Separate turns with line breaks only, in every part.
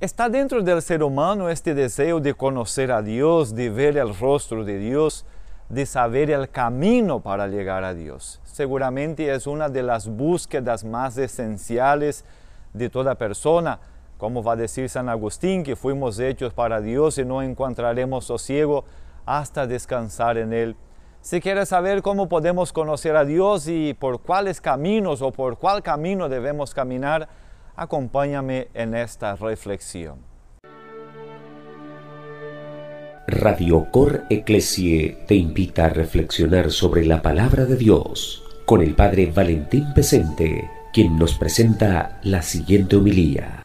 Está dentro del ser humano este deseo de conocer a Dios, de ver el rostro de Dios, de saber el camino para llegar a Dios. Seguramente es una de las búsquedas más esenciales de toda persona, como va a decir San Agustín, que fuimos hechos para Dios y no encontraremos sosiego hasta descansar en Él. Si quieres saber cómo podemos conocer a Dios y por cuáles caminos o por cuál camino debemos caminar, Acompáñame en esta reflexión.
Radio Cor Ecclesie te invita a reflexionar sobre la palabra de Dios con el Padre Valentín Pesente, quien nos presenta la siguiente humilía.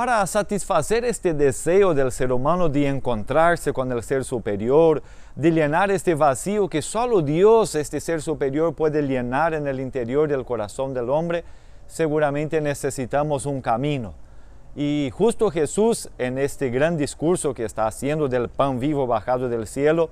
para satisfacer este deseo del ser humano de encontrarse con el ser superior, de llenar este vacío que solo Dios, este ser superior, puede llenar en el interior del corazón del hombre, seguramente necesitamos un camino. Y justo Jesús, en este gran discurso que está haciendo del pan vivo bajado del cielo,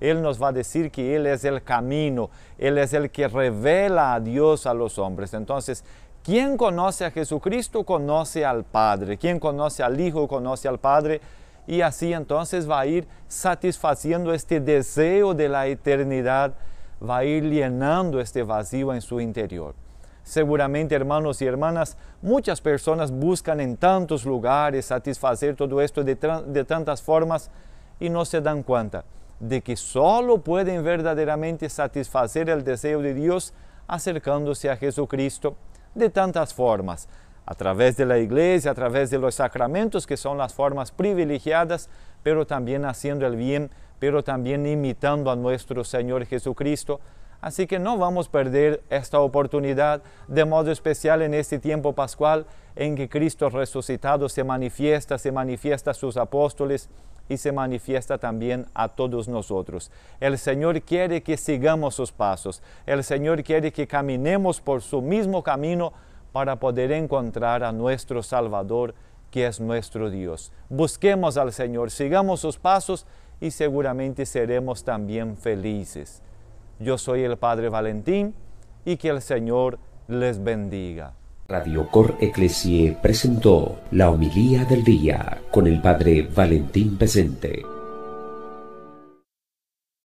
Él nos va a decir que Él es el camino, Él es el que revela a Dios a los hombres. Entonces, quien conoce a Jesucristo conoce al Padre, quien conoce al Hijo conoce al Padre, y así entonces va a ir satisfaciendo este deseo de la eternidad, va a ir llenando este vacío en su interior. Seguramente, hermanos y hermanas, muchas personas buscan en tantos lugares satisfacer todo esto de, de tantas formas y no se dan cuenta de que solo pueden verdaderamente satisfacer el deseo de Dios acercándose a Jesucristo de tantas formas, a través de la iglesia, a través de los sacramentos, que son las formas privilegiadas, pero también haciendo el bien, pero también imitando a nuestro Señor Jesucristo Así que no vamos a perder esta oportunidad de modo especial en este tiempo pascual en que Cristo resucitado se manifiesta, se manifiesta a sus apóstoles y se manifiesta también a todos nosotros. El Señor quiere que sigamos sus pasos, el Señor quiere que caminemos por su mismo camino para poder encontrar a nuestro Salvador, que es nuestro Dios. Busquemos al Señor, sigamos sus pasos y seguramente seremos también felices. Yo soy el Padre Valentín y que el Señor les bendiga.
Radio Cor Ecclesie presentó la homilía
del día con el Padre Valentín Presente.